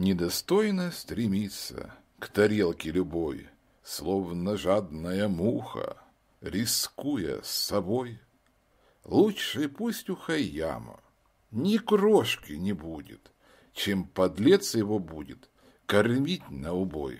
Недостойно стремиться к тарелке любой, Словно жадная муха, рискуя с собой. Лучше пусть у Хаяма ни крошки не будет, Чем подлец его будет кормить на убой.